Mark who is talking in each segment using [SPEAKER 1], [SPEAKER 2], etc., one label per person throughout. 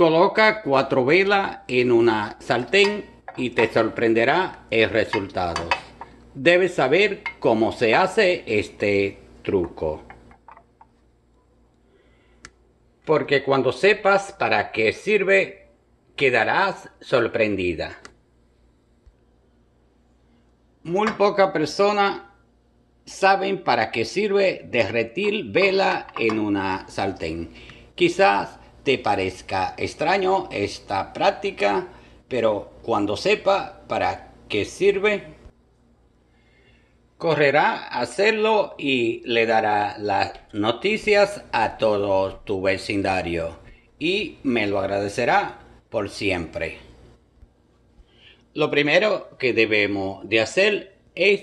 [SPEAKER 1] Coloca cuatro velas en una sartén y te sorprenderá el resultado. Debes saber cómo se hace este truco. Porque cuando sepas para qué sirve, quedarás sorprendida. Muy poca persona saben para qué sirve derretir vela en una sartén. Quizás parezca extraño esta práctica, pero cuando sepa para qué sirve, correrá a hacerlo y le dará las noticias a todo tu vecindario y me lo agradecerá por siempre. Lo primero que debemos de hacer es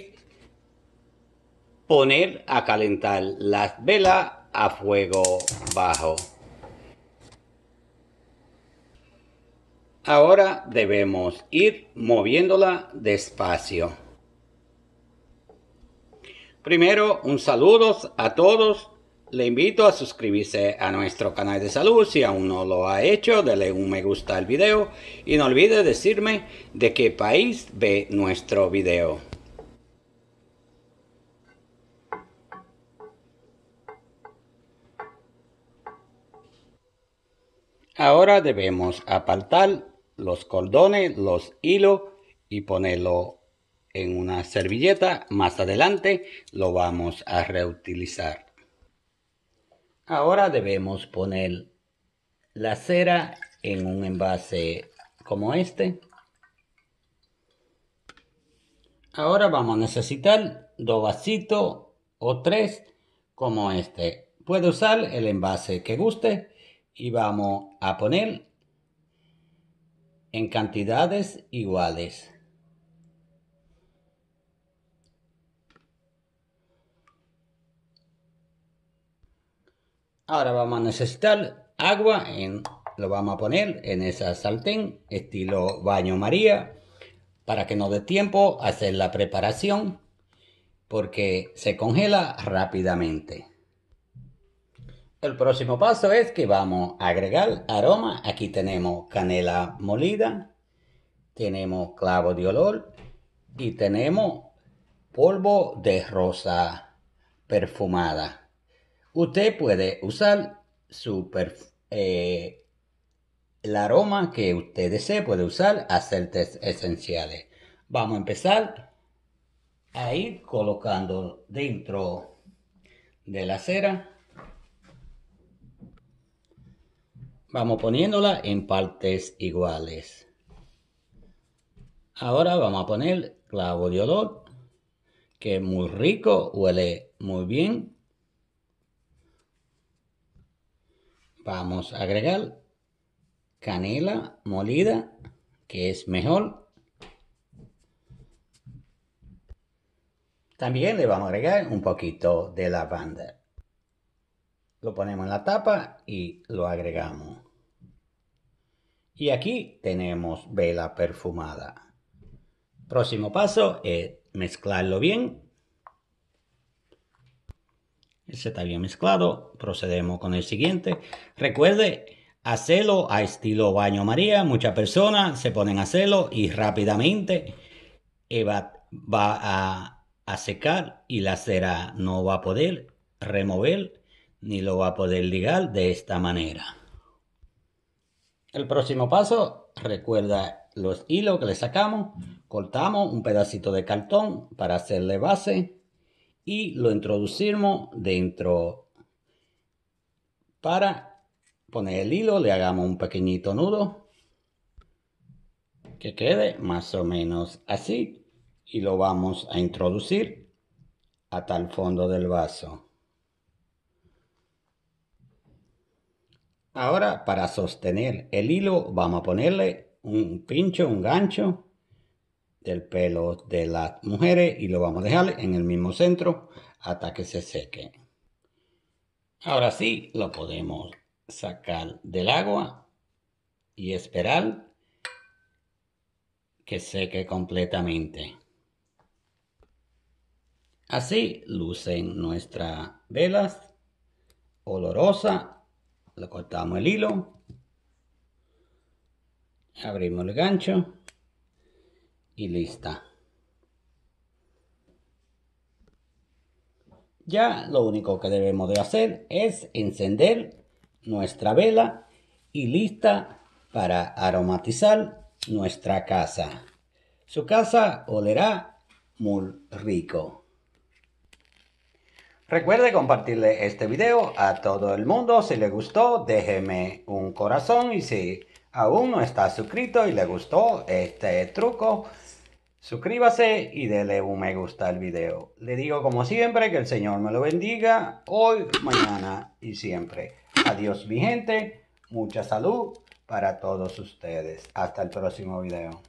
[SPEAKER 1] poner a calentar las velas a fuego bajo. Ahora debemos ir moviéndola despacio. Primero, un saludo a todos. Le invito a suscribirse a nuestro canal de salud. Si aún no lo ha hecho, dale un me gusta al video. Y no olvide decirme de qué país ve nuestro video. Ahora debemos apartar los cordones, los hilos y ponerlo en una servilleta. Más adelante lo vamos a reutilizar. Ahora debemos poner la cera en un envase como este. Ahora vamos a necesitar dos vasitos o tres como este. Puede usar el envase que guste y vamos a poner en cantidades iguales. Ahora vamos a necesitar agua, en, lo vamos a poner en esa sartén estilo baño María para que no dé tiempo hacer la preparación porque se congela rápidamente. El próximo paso es que vamos a agregar aroma. Aquí tenemos canela molida, tenemos clavo de olor y tenemos polvo de rosa perfumada. Usted puede usar su eh, el aroma que usted desee, puede usar aceites esenciales. Vamos a empezar a ir colocando dentro de la cera Vamos poniéndola en partes iguales. Ahora vamos a poner clavo de olor, que es muy rico, huele muy bien. Vamos a agregar canela molida, que es mejor. También le vamos a agregar un poquito de lavanda. Lo ponemos en la tapa y lo agregamos. Y aquí tenemos vela perfumada. Próximo paso es mezclarlo bien. Ese está bien mezclado. Procedemos con el siguiente. Recuerde hacerlo a estilo baño María. Muchas personas se ponen a hacerlo y rápidamente va, a, a, secar y la cera no va a poder remover ni lo va a poder ligar de esta manera. El próximo paso, recuerda los hilos que le sacamos, cortamos un pedacito de cartón para hacerle base y lo introducimos dentro para poner el hilo, le hagamos un pequeñito nudo que quede más o menos así y lo vamos a introducir hasta el fondo del vaso. Ahora para sostener el hilo vamos a ponerle un pincho, un gancho del pelo de las mujeres y lo vamos a dejar en el mismo centro hasta que se seque. Ahora sí lo podemos sacar del agua y esperar que seque completamente. Así lucen nuestras velas olorosa le cortamos el hilo abrimos el gancho y lista ya lo único que debemos de hacer es encender nuestra vela y lista para aromatizar nuestra casa su casa olerá muy rico Recuerde compartirle este video a todo el mundo. Si le gustó, déjeme un corazón. Y si aún no está suscrito y le gustó este truco, suscríbase y dele un me gusta al video. Le digo como siempre que el Señor me lo bendiga hoy, mañana y siempre. Adiós mi gente. Mucha salud para todos ustedes. Hasta el próximo video.